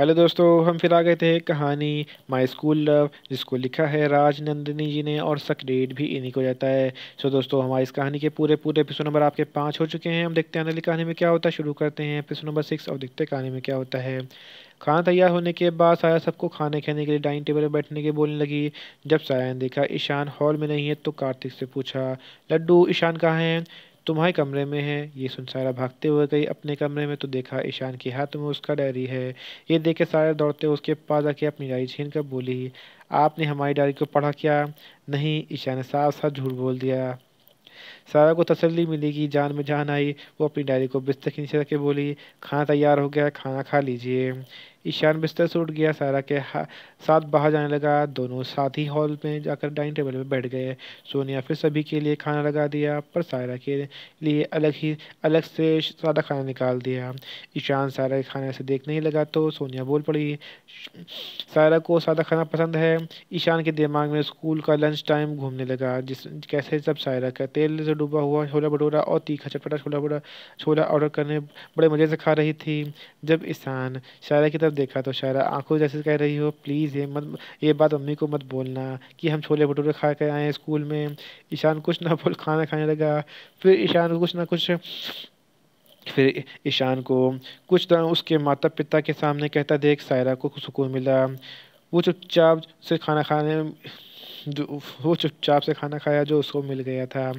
hello दोस्तों हम फिर आ गए थे कहानी माय स्कूल लव जिसको लिखा है राज नंदिनी जी ने और सक्रेट भी इन्हीं को जाता है सो दोस्तों हमारी इस कहानी के पूरे पूरे एपिसोड नंबर आपके पाँच हो चुके हैं हम देखते हैं अगली कहानी में क्या होता है शुरू करते हैं एपिसोड नंबर सिक्स और देखते हैं कहानी में क्या होता है खाना तैयार होने के बाद साया सबको खाने खाने के लिए डाइनिंग टेबल पर बैठने के बोलने लगी जब साया ने देखा ईशान हॉल में नहीं है तो कार्तिक से पूछा लड्डू ईशान कहाँ है तुम्हारे कमरे में है ये सुन सारा भागते हुए गई अपने कमरे में तो देखा ईशान के हाथ में उसका डायरी है ये देख के सारे दौड़ते उसके पास आके अपनी डायरी छीन कर बोली आपने हमारी डायरी को पढ़ा क्या नहीं ईशान ने साफ साफ झूठ बोल दिया सारा को तसल्ली मिलेगी जान में जान आई वो अपनी डायरी को बिस्तर के नीचे रखे बोली खाना तैयार हो गया खाना खा लीजिए ईशान बिस्तर से उठ गया सारा के साथ बाहर जाने लगा दोनों साथ ही हॉल में जाकर डाइनिंग टेबल पर बैठ गए सोनिया फिर सभी के लिए खाना लगा दिया पर सायरा के लिए अलग ही अलग से सादा खाना निकाल दिया ईशान सारा के खाने से देखने ही लगा तो सोनिया बोल पड़ी सायरा को सादा खाना पसंद है ईशान के दिमाग में स्कूल का लंच टाइम घूमने लगा जिस कैसे सब सायरा का तेल से डूबा हुआ छोला भटूरा और तीखा चटपटा छोला भटूरा छोला ऑर्डर करने बड़े मज़े से खा रही थी जब ईशान सायरा की तरफ देखा तो शायरा आंखों जैसे कह रही हो प्लीज़ ये मत ये बात मम्मी को मत बोलना कि हम छोले भटूरे खा कर आए स्कूल में ईशान कुछ ना बोल खाना खाने लगा फिर ईशान कुछ ना कुछ फिर ईशान को कुछ उसके माता पिता के सामने कहता देख सायरा को सुकून मिला वो चुपचाप से खाना खाने जो वो चुपचाप से खाना खाया जो उसको मिल गया था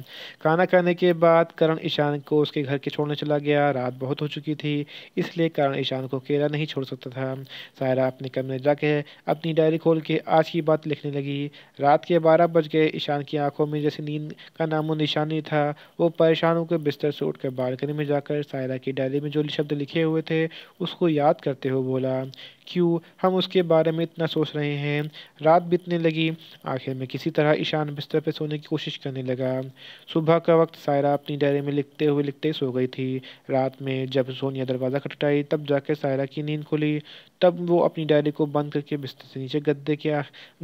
खाना खाने के बाद करण ईशान को उसके घर के छोड़ने चला गया रात बहुत हो चुकी थी इसलिए करण ईशान को अकेला नहीं छोड़ सकता था सायरा अपने कमरे जाके अपनी डायरी खोल के आज की बात लिखने लगी रात के बारह बज गए ईशान की आंखों में जैसे नींद का नामो निशान नहीं था वो परेशान होकर बिस्तर से उठकर बालकनी में जाकर सायरा की डायरी में जो शब्द लिखे हुए थे उसको याद करते हुए बोला क्यों हम उसके बारे में इतना सोच रहे हैं रात बीतने लगी आखिर में किसी तरह ईशान बिस्तर पर सोने की कोशिश करने लगा सुबह का वक्त सायरा अपनी डायरी में लिखते हुए लिखते सो गई थी रात में जब सोनिया दरवाज़ा खटखटाई तब जाकर सायरा की नींद खुली तब वो अपनी डायरी को बंद करके बिस्तर से नीचे गद्दे के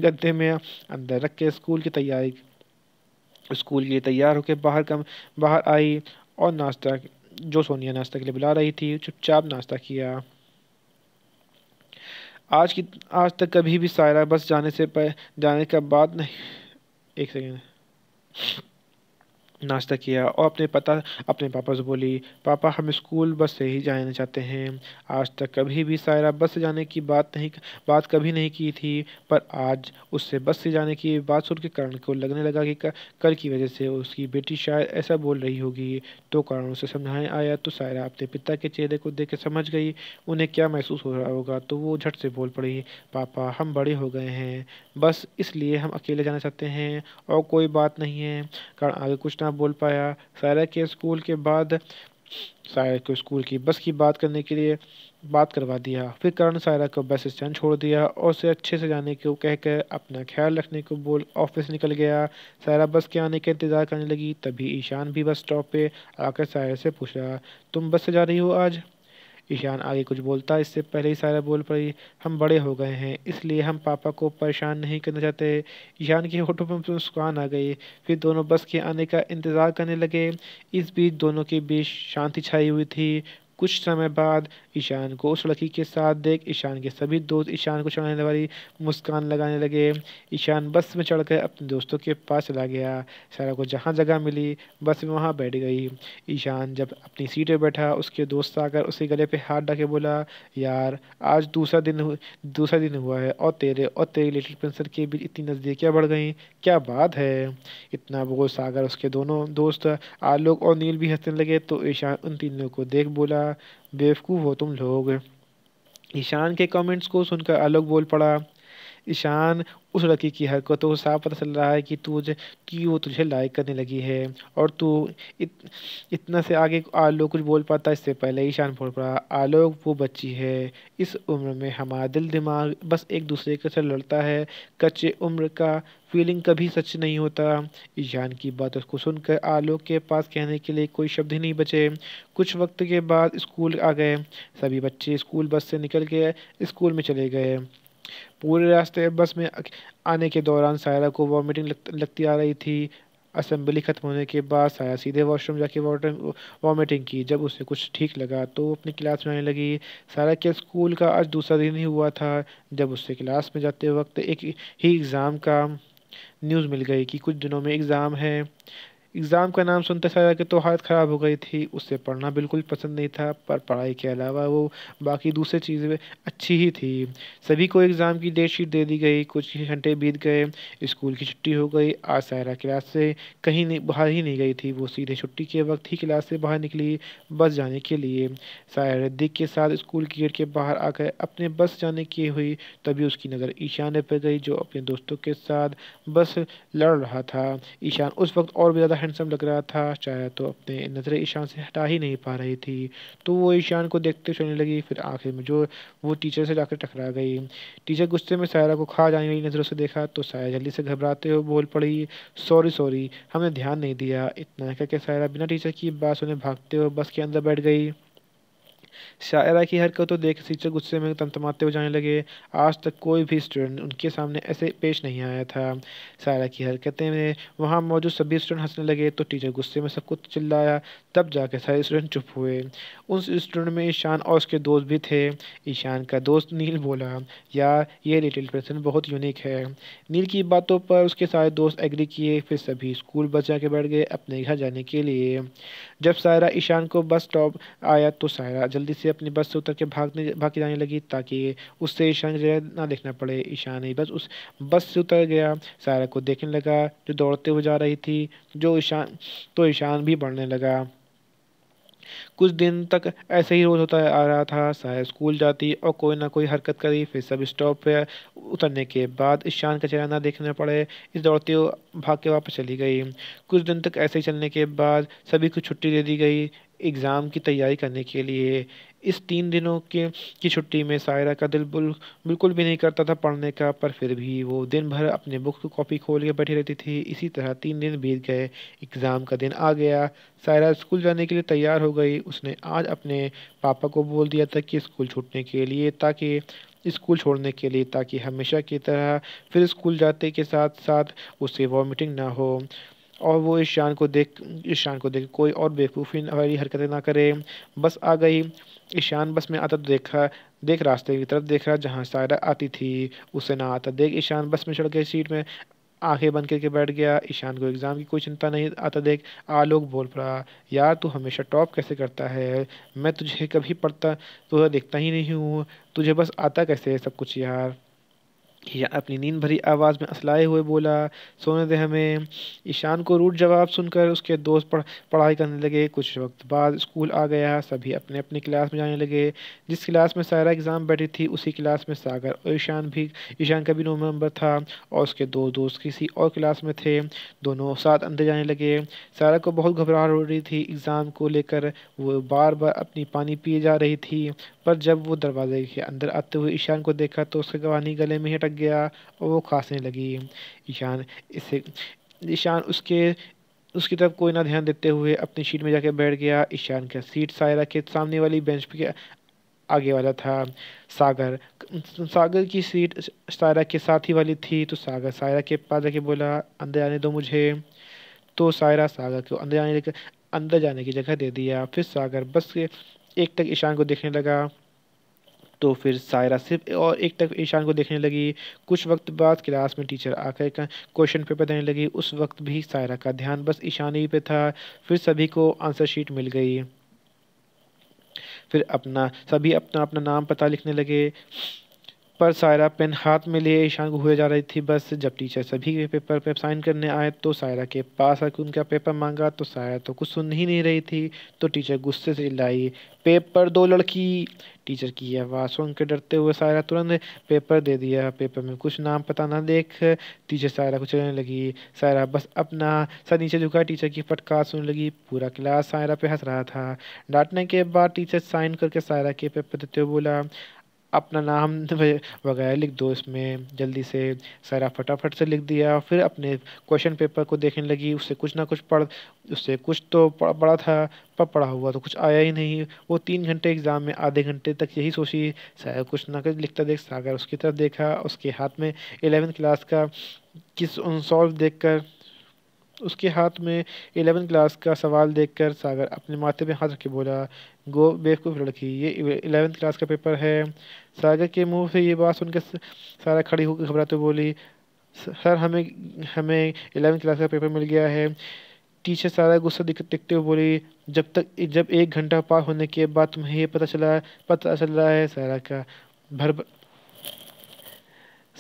गद्दे में अंदर रख के स्कूल की तैयारी स्कूल के लिए तैयार होकर बाहर कम बाहर आई और नाश्ता जो सोनिया नाश्ता के लिए बुला रही थी चुपचाप नाश्ता किया आज की आज तक कभी भी सायरा बस जाने से जाने का बाद नहीं एक सेकेंड नाश्ता किया और अपने पता अपने पापा से बोली पापा हम स्कूल बस से ही जाना चाहते हैं आज तक कभी भी सायरा बस से जाने की बात नहीं बात कभी नहीं की थी पर आज उससे बस से जाने की बात सुन के कारण को लगने लगा कि कल की वजह से उसकी बेटी शायद ऐसा बोल रही होगी तो कारण उसे समझाएं आया तो सायरा अपने पिता के चेहरे को देख के समझ गई उन्हें क्या महसूस हो रहा होगा तो वो झट से बोल पड़ी पापा हम बड़े हो गए हैं बस इसलिए हम अकेले जाना चाहते हैं और कोई बात नहीं है कारण आगे कुछ ना बोल पाया सारा के स्कूल के बाद सायरा को स्कूल की बस की बात करने के लिए बात करवा दिया फिर करण सायरा को बस स्टैंड छोड़ दिया और उसे अच्छे से जाने को कहकर अपना ख्याल रखने को बोल ऑफिस निकल गया सायरा बस के आने का इंतज़ार करने लगी तभी ईशान भी बस स्टॉप पे आकर सायरा से पूछ रहा तुम बस से जा रही हो आज ईशान आगे कुछ बोलता इससे पहले ही सारा बोल पड़ी हम बड़े हो गए हैं इसलिए हम पापा को परेशान नहीं करना चाहते ईशान के होठों पर मुस्कान आ गई फिर दोनों बस के आने का इंतज़ार करने लगे इस बीच दोनों के बीच शांति छाई हुई थी कुछ समय बाद ईशान को उस लड़की के साथ देख ईशान के सभी दोस्त ईशान को चढ़ाने वाली मुस्कान लगाने लगे ईशान बस में चढ़कर अपने दोस्तों के पास चला गया सारा को जहाँ जगह मिली बस में वहाँ बैठ गई ईशान जब अपनी सीट पर बैठा उसके दोस्त आकर उसके गले पर हाथ डाके बोला यार आज दूसरा दिन दूसरा दिन हुआ है और तेरे और तेरी लिटिल प्रिंसर के बीच इतनी नज़दीकियाँ बढ़ गई क्या बात है इतना बोल सागर उसके दोनों दोस्त आलोक और नील भी हंसने लगे तो ईशान उन तीनों को देख बोला बेवकूफ़ हो तुम लोग ईशान के कमेंट्स को सुनकर आलोक बोल पड़ा ईशान उस लड़की की हरकतों से साफ पता चल रहा है कि तुझे कि वो तुझे लाइक करने लगी है और तू इत, इतना से आगे आलोक कुछ बोल पाता इससे पहले ईशान बोल पड़ा आलोक वो बच्ची है इस उम्र में हमारा दिल दिमाग बस एक दूसरे के साथ लड़ता है कच्चे उम्र का फीलिंग कभी सच नहीं होता ईशान की बात उसको सुनकर आलोक के पास कहने के लिए कोई शब्द ही नहीं बचे कुछ वक्त के बाद स्कूल आ गए सभी बच्चे स्कूल बस से निकल के स्कूल में चले गए पूरे रास्ते बस में आने के दौरान सायरा को वॉमिटिंग लगती आ रही थी असम्बली ख़त्म होने के बाद साया सीधे वॉशरूम जाके वाटर वॉमिटिंग की जब उसे कुछ ठीक लगा तो वो अपनी क्लास में आने लगी सारा के स्कूल का आज दूसरा दिन ही हुआ था जब उससे क्लास में जाते वक्त एक ही एग्ज़ाम का न्यूज़ मिल गई कि कुछ दिनों में एग्ज़ाम है एग्ज़ाम का नाम सुनते सारा के तो हालत ख़राब हो गई थी उससे पढ़ना बिल्कुल पसंद नहीं था पर पढ़ाई के अलावा वो बाकी दूसरी चीज़ें अच्छी ही थी सभी को एग्ज़ाम की डेट शीट दे दी गई कुछ ही घंटे बीत गए स्कूल की छुट्टी हो गई आज सायरा क्लास से कहीं नहीं बाहर ही नहीं गई थी वो सीधे छुट्टी के वक्त ही क्लास से बाहर निकली बस जाने के लिए सारा दिक के साथ स्कूल की गेट के बाहर आकर अपने बस जाने की हुई तभी उसकी नज़र ईशान पर गई जो अपने दोस्तों के साथ बस लड़ रहा था ईशान उस वक्त और भी ज़्यादा हैंडसम लग रहा था चाहे तो अपने नज़रें ईशान से हटा ही नहीं पा रही थी तो वो ईशान को देखते चलने लगी फिर आखिर में जो वो टीचर से जाकर टकरा गई टीचर गुस्से में सायरा को खा जाने वाली नज़रों से देखा तो सायरा जल्दी से घबराते हुए बोल पड़ी सॉरी सॉरी हमने ध्यान नहीं दिया इतना कहकर सायरा बिना टीचर की बात सुने भागते हुए बस के अंदर बैठ गई शायरा की हरकतों देख टीचर गुस्से में तमतमाते हुए जाने लगे आज तक कोई भी स्टूडेंट उनके सामने ऐसे पेश नहीं आया था शायरा की हरकतें में वहाँ मौजूद सभी स्टूडेंट हंसने लगे तो टीचर गुस्से में सब कुछ चिल्लाया तब जाके सारे स्टूडेंट चुप हुए उस स्टूडेंट में ईशान और उसके दोस्त भी थे ईशान का दोस्त नील बोला यार ये लिटिल पर्सन बहुत यूनिक है नील की बातों पर उसके सारे दोस्त एग्री किए फिर सभी स्कूल बस जाके बैठ गए अपने घर जाने के लिए जब सायरा ईशान को बस स्टॉप आया तो सायरा जल्दी जल्दी से अपनी बस से उतर के भागने भाग जाने लगी ताकि उससे ईशान की जगह ना देखना पड़े ईशान ही बस उस बस से उतर गया सारा को देखने लगा जो दौड़ते हुए जा रही थी जो ईशान तो ईशान भी बढ़ने लगा कुछ दिन तक ऐसे ही रोज़ होता आ रहा था सारा स्कूल जाती और कोई ना कोई हरकत करी फिर सब स्टॉप पर उतरने के बाद ईशान का चेहरा ना देखने पड़े इस दौड़ते हुए भाग के वापस चली गई कुछ दिन तक ऐसे ही चलने के बाद सभी को छुट्टी दे दी गई एग्ज़ाम की तैयारी करने के लिए इस तीन दिनों के की छुट्टी में सायरा का दिल बुल बिल्कुल भी नहीं करता था पढ़ने का पर फिर भी वो दिन भर अपने बुक की कॉपी खोल के बैठी रहती थी इसी तरह तीन दिन बीत गए एग्ज़ाम का दिन आ गया सायरा स्कूल जाने के लिए तैयार हो गई उसने आज अपने पापा को बोल दिया था कि स्कूल छूटने के लिए ताकि स्कूल छोड़ने के लिए ताकि हमेशा की तरह फिर स्कूल जाते के साथ साथ उसे वॉमिटिंग ना हो और वो इस शान को देख इस शान को देख कोई और बेवकूफ़ी वाली हरकतें ना करे बस आ गई ईशान बस में आता तो देखा देख रास्ते की तरफ देख रहा जहाँ सायरा आती थी उसे ना आता देख ईशान बस में चढ़ के सीट में आंखें बंद करके बैठ गया ईशान को एग्ज़ाम की कोई चिंता नहीं आता देख आलोक बोल पड़ा यार तू हमेशा टॉप कैसे करता है मैं तुझे कभी पढ़ता तो देखता ही नहीं हूँ तुझे बस आता कैसे है सब कुछ यार या अपनी नींद भरी आवाज़ में असलाए हुए बोला सोने दे हमें ईशान को रूट जवाब सुनकर उसके दोस्त पढ़ पढ़ाई करने लगे कुछ वक्त बाद स्कूल आ गया सभी अपने अपने क्लास में जाने लगे जिस क्लास में सारा एग्ज़ाम बैठी थी उसी क्लास में सागर और ईशान भी ईशान का भी नौ नंबर था और उसके दो दोस्त किसी और क्लास में थे दोनों साथ अंदर जाने लगे सारा को बहुत घबराहट हो रही थी एग्ज़ाम को लेकर वो बार बार अपनी पानी पिए जा रही थी पर जब वो दरवाजे के अंदर आते हुए ईशान को देखा तो उसके गवानी गले में ही अटक गया और वो खांसने लगी ईशान इसे ईशान उसके उसकी तरफ कोई ना ध्यान देते हुए अपनी सीट में जाकर बैठ गया ईशान का सीट सायरा के सामने वाली बेंच पर आगे वाला था सागर सागर की सीट सायरा के साथ ही वाली थी तो सागर सायरा के पास जाके बोला अंदर आने दो मुझे तो सायरा सागर को अंदर आने अंदर जाने की जगह दे दिया फिर सागर बस के एक तक ईशान को देखने लगा तो फिर सायरा सिर्फ और एक तक ईशान को देखने लगी कुछ वक्त बाद क्लास में टीचर आकर क्वेश्चन पेपर देने लगी उस वक्त भी सायरा का ध्यान बस ईशान ही पे था फिर सभी को आंसर शीट मिल गई फिर अपना सभी अपना अपना नाम पता लिखने लगे पर सायरा पेन हाथ में लिए ईशान को हुए जा रही थी बस जब टीचर सभी के पेपर पे साइन करने आए तो सायरा के पास आकर उनका पेपर मांगा तो सायरा तो कुछ सुन ही नहीं रही थी तो टीचर गुस्से से चिल्लाई पेपर दो लड़की टीचर की आवाज़ सुन के डरते हुए सायरा तुरंत पेपर दे दिया पेपर में कुछ नाम पता ना देख टीचर सायरा को चलने लगी सायरा बस अपना सर नीचे झुका टीचर की फटकार सुनने लगी पूरा क्लास सायरा पे हंस रहा था डांटने के बाद टीचर साइन करके सायरा के पेपर देते हुए बोला अपना नाम वगैरह लिख दो इसमें जल्दी से सारा फटाफट से लिख दिया फिर अपने क्वेश्चन पेपर को देखने लगी उससे कुछ ना कुछ पढ़ उससे कुछ तो पढ़ा था पर पढ़ा हुआ तो कुछ आया ही नहीं वो तीन घंटे एग्ज़ाम में आधे घंटे तक यही सोची सागर कुछ ना कुछ लिखता देख सागर उसकी तरफ देखा उसके हाथ में एलेवेंथ क्लास का किस सॉल्व देख कर उसके हाथ में एलेवन क्लास का सवाल देखकर सागर अपने माथे पे हाथ रख के बोला गो बेवकूफ़ लड़की ये एलेवन क्लास का पेपर है सागर के मुंह से ये बात सुनकर सारा खड़ी होकर घबराते बोली सर हमें हमें एलेवन क्लास का पेपर मिल गया है टीचर सारा गुस्सा दिखते हुए बोली जब तक जब एक घंटा पास होने के बाद तुम्हें ये पता चला पता चल रहा है सारा का भर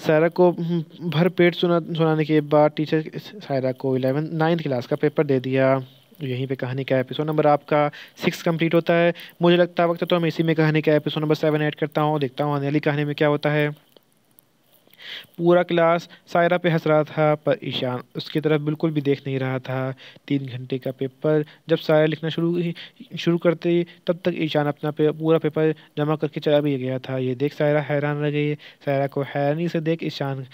सायरा को हम्म, भर पेट सुना सुनाने के बाद टीचर सायरा को इलेवन नाइन्थ क्लास का पेपर दे दिया यहीं पे कहानी का एपिसोड नंबर आपका सिक्स कंप्लीट होता है मुझे लगता है वक्त तो हम इसी में कहानी का एपिसोड नंबर सेवन ऐड करता हूँ देखता हूँ आने वाली कहानी में क्या होता है पूरा क्लास सायरा पे हंस रहा था पर ईशान उसकी तरफ बिल्कुल भी देख नहीं रहा था तीन घंटे का पेपर जब सायरा लिखना शुरू शुरू करते तब तक ईशान अपना पे, पूरा पेपर जमा करके चला भी गया था ये देख सायरा हैरान रह गई सायरा को हैरानी से देख ईशान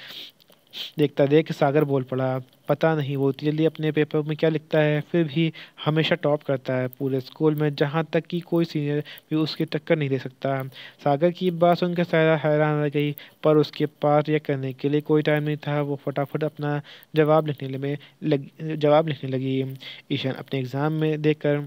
देखता देख सागर बोल पड़ा पता नहीं वो इतनी जल्दी अपने पेपर में क्या लिखता है फिर भी हमेशा टॉप करता है पूरे स्कूल में जहाँ तक कि कोई सीनियर भी उसकी टक्कर नहीं दे सकता सागर की बात सुनकर सारा हैरान रह गई पर उसके पास यह करने के लिए कोई टाइम नहीं था वो फटाफट अपना जवाब लिखने में लग जवाब लिखने लगी ईशान अपने एग्ज़ाम में देख कर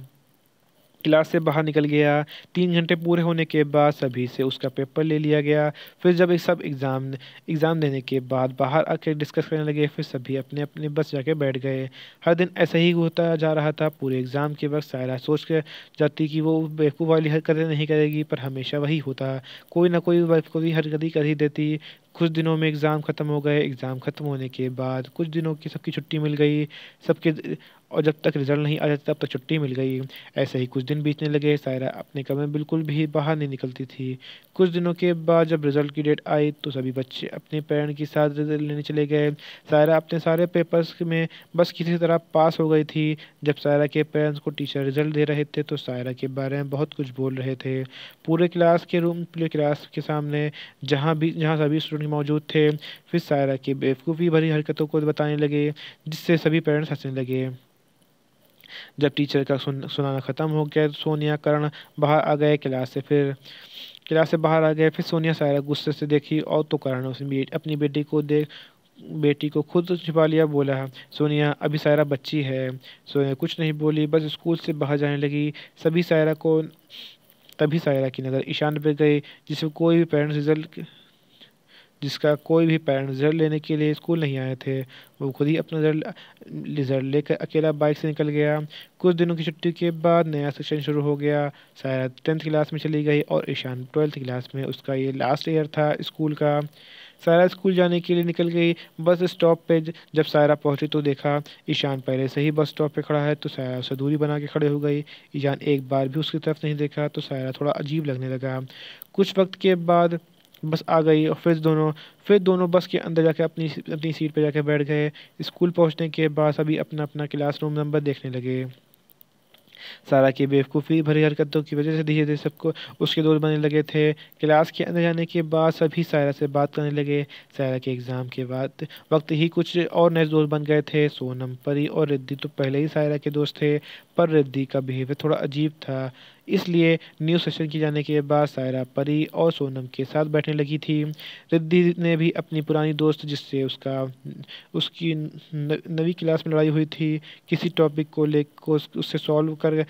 क्लास से बाहर निकल गया तीन घंटे पूरे होने के बाद सभी से उसका पेपर ले लिया गया फिर जब सब एग्ज़ाम एग्ज़ाम देने के बाद बाहर आकर डिस्कस करने लगे फिर सभी अपने अपने बस जाके बैठ गए हर दिन ऐसा ही होता जा रहा था पूरे एग्ज़ाम के वक्त सायरा सोच कर जाती कि वो बेवकूफ़ वाली हरकतें नहीं करेगी पर हमेशा वही होता कोई ना कोई बेवकूफ़ी हरकती कर ही देती कुछ दिनों में एग्ज़ाम ख़त्म हो गए एग्ज़ाम ख़त्म होने के बाद कुछ दिनों की सबकी छुट्टी मिल गई सबके और जब तक रिज़ल्ट नहीं आ जाता तब तक छुट्टी मिल गई ऐसे ही कुछ दिन बीतने लगे सायरा अपने कमरे में बिल्कुल भी बाहर नहीं निकलती थी कुछ दिनों के बाद जब रिज़ल्ट की डेट आई तो सभी बच्चे अपने पेरेंट के साथ रिजल्ट लेने चले गए सायरा अपने सारे पेपर्स में बस किसी तरह पास हो गई थी जब सायरा के पेरेंट्स को टीचर रिज़ल्ट दे रहे थे तो सायरा के बारे में बहुत कुछ बोल रहे थे पूरे क्लास के रूम पूरे क्लास के सामने जहाँ भी जहाँ सभी स्टूडेंट भी मौजूद थे फिर सायरा की बेवकूफ़ी भरी हरकतों को बताने लगे जिससे सभी पेरेंट्स हंसने लगे जब टीचर का सुन, सुनाना ख़त्म हो गया तो सोनिया करण बाहर आ गए क्लास से फिर क्लास से बाहर आ गए फिर सोनिया सायरा गुस्से से देखी और तो करण उसने अपनी बेटी को देख बेटी को खुद छिपा लिया बोला सोनिया अभी सायरा बच्ची है सोनिया कुछ नहीं बोली बस स्कूल से बाहर जाने लगी सभी सायरा को तभी सायरा की नज़र ईशान पर गई जिसमें कोई भी पेरेंट्स रिजल्ट जिसका कोई भी पेरेंट रिजल्ट लेने के लिए स्कूल नहीं आए थे वो खुद ही अपना रिजल्ट लेकर अकेला बाइक से निकल गया कुछ दिनों की छुट्टी के बाद नया सेशन शुरू हो गया शायद टेंथ क्लास में चली गई और ईशान ट्वेल्थ क्लास में उसका ये लास्ट ईयर था स्कूल का सारा स्कूल जाने के लिए निकल गई बस स्टॉप पे जब सायरा पहुंची तो देखा ईशान पहले से ही बस स्टॉप पे खड़ा है तो सायरा उसे दूरी बना के खड़े हो गई ईशान एक बार भी उसकी तरफ नहीं देखा तो सायरा थोड़ा अजीब लगने लगा कुछ वक्त के बाद बस आ गई और फिर दोनों फिर दोनों बस के अंदर जाके अपनी अपनी सीट पर जाके बैठ गए स्कूल पहुंचने के बाद सभी अपना अपना क्लास रूम नंबर देखने लगे सारा की बेवकूफ़ी भरी हरकतों की वजह से धीरे धीरे सबको उसके दोस्त बनने लगे थे क्लास के अंदर जाने के बाद सभी सायरा से बात करने लगे सायरा के एग्ज़ाम के बाद वक्त ही कुछ और नए दोस्त बन गए थे सोनम परी और रिद्धि तो पहले ही सायरा के दोस्त थे पर रिद्धि का बिहेवियर थोड़ा अजीब था इसलिए न्यूज़ सेशन किए जाने के बाद सायरा परी और सोनम के साथ बैठने लगी थी रिद्धि ने भी अपनी पुरानी दोस्त जिससे उसका उसकी नवी क्लास में लड़ाई हुई थी किसी टॉपिक को ले को उससे सॉल्व कर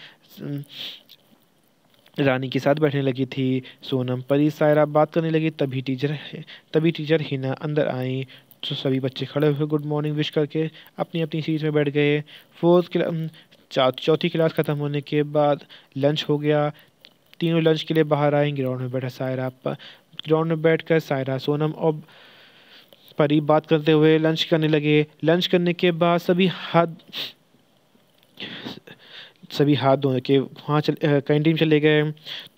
रानी के साथ बैठने लगी थी सोनम परी सायरा बात करने लगी तभी टीचर तभी टीचर हिना अंदर आई तो सभी बच्चे खड़े हुए गुड मॉर्निंग विश करके अपनी अपनी सीट में बैठ गए फोर्थ चौथी क्लास ख़त्म होने के बाद लंच हो गया तीनों लंच के लिए बाहर आए ग्राउंड में बैठा सायरा ग्राउंड में बैठ कर सायरा सोनम और परी बात करते हुए लंच करने लगे लंच करने के बाद सभी हद सभी हाथ धोने के वहाँ चल कैंटीन चले गए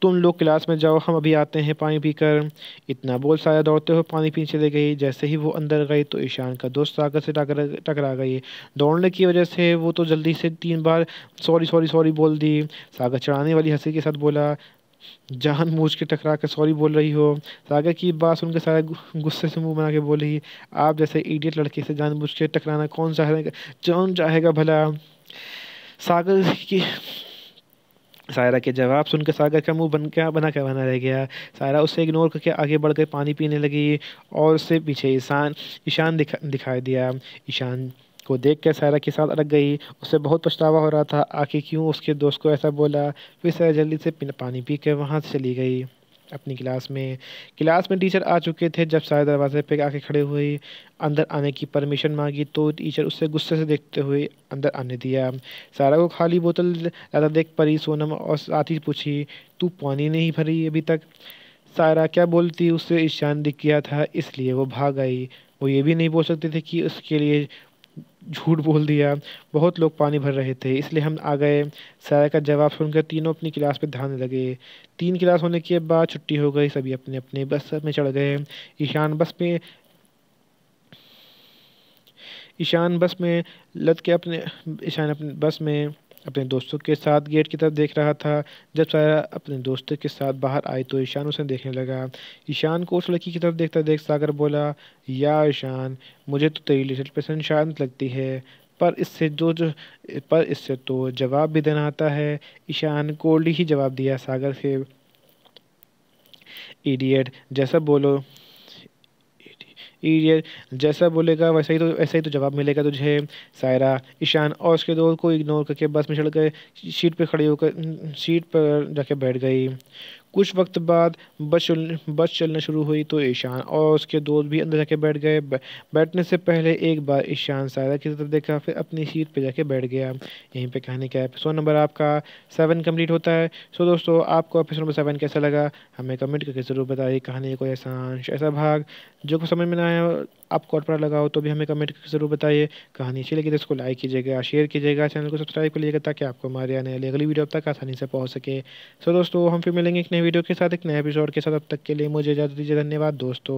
तुम लोग क्लास में जाओ हम अभी आते हैं पानी पीकर इतना बोल साया दौड़ते हुए पानी पीने चले गई जैसे ही वो अंदर गई तो ईशान का दोस्त आकर से टकरा टकरा गई दौड़ने की वजह से वो तो जल्दी से तीन बार सॉरी सॉरी सॉरी बोल दी सागर चढ़ाने वाली हंसी के साथ बोला जान मूझ के टकरा कर सॉरी बोल रही हो सागर की बात सुनकर सारा गुस्से से मुंह बना के बोली आप जैसे इडियट लड़के से जान मूझ के टकराना कौन चाह कौन चाहेगा भला सागर की सायरा के जवाब सुनकर सागर का मुंह बन क्या बना क्या बना रह गया सायरा उसे इग्नोर करके आगे बढ़ कर पानी पीने लगी और उससे पीछे ईशान ईशान दिखा दिखाई दिया ईशान को देख कर सायरा के साथ अड़क गई उसे बहुत पछतावा हो रहा था आखिर क्यों उसके दोस्त को ऐसा बोला फिर सायरा जल्दी से पानी पी कर वहाँ से चली गई अपनी क्लास में क्लास में टीचर आ चुके थे जब सारे दरवाजे पे आके खड़े हुए अंदर आने की परमिशन मांगी तो टीचर उससे गुस्से से देखते हुए अंदर आने दिया सारा को खाली बोतल ज़्यादा देख परी सोनम और साथ ही पूछी तू पानी नहीं भरी अभी तक सारा क्या बोलती उससे ईशान दिख किया था इसलिए वो भाग आई वो ये भी नहीं बोल सकते थे कि उसके लिए झूठ बोल दिया बहुत लोग पानी भर रहे थे इसलिए हम आ गए सारा का जवाब सुनकर तीनों अपनी क्लास पे ध्यान लगे तीन क्लास होने के बाद छुट्टी हो गई सभी अपने अपने बस में चढ़ गए ईशान बस में ईशान बस में लद के अपने ईशान अपने बस में अपने दोस्तों के साथ गेट की तरफ देख रहा था जब सारा अपने दोस्तों के साथ बाहर आई तो ईशान उसे देखने लगा ईशान को उस लड़की की तरफ देखता देख सागर बोला या ईशान मुझे तो तेरी लिटिल पर्सन शांत लगती है पर इससे जो जो पर इससे तो जवाब भी देना आता है ईशान कोल्ड ही जवाब दिया सागर से इडियट जैसा बोलो ये जैसा बोलेगा वैसा ही तो ऐसा ही तो जवाब मिलेगा तुझे सायरा ईशान और उसके दोस्त को इग्नोर करके बस में चढ़ गए सीट पर खड़ी होकर सीट पर जाके बैठ गई कुछ वक्त बाद बस चल बस चलना शुरू हुई तो ईशान और उसके दोस्त भी अंदर जाके बैठ गए बैठने से पहले एक बार ईशान सायरा की तरफ देखा फिर अपनी सीट पर जाके बैठ गया यहीं पे कहानी का एपिसोड नंबर आपका सेवन कंप्लीट होता है सो दोस्तों आपको एपिसोड नंबर सेवन कैसा लगा हमें कमेंट करके ज़रूर बताइए कहानी कोई ऐसा ऐसा भाग जो कुछ समझ में ना आया आपको और पड़ा लगा हो तो भी हमें कमेंट करके ज़रूर बताइए कहानी अच्छी लगी तो इसको लाइक कीजिएगा शेयर कीजिएगा चैनल को सब्सक्राइब कर लीजिएगा ताकि आपको हमारे आने वाली अगली वीडियो तक आसानी से पहुँच सके सो दोस्तों हम फिर मिलेंगे एक हैं वीडियो के साथ एक नए एपिसोड के साथ अब तक के लिए मुझे इजाज़त दीजिए धन्यवाद दोस्तों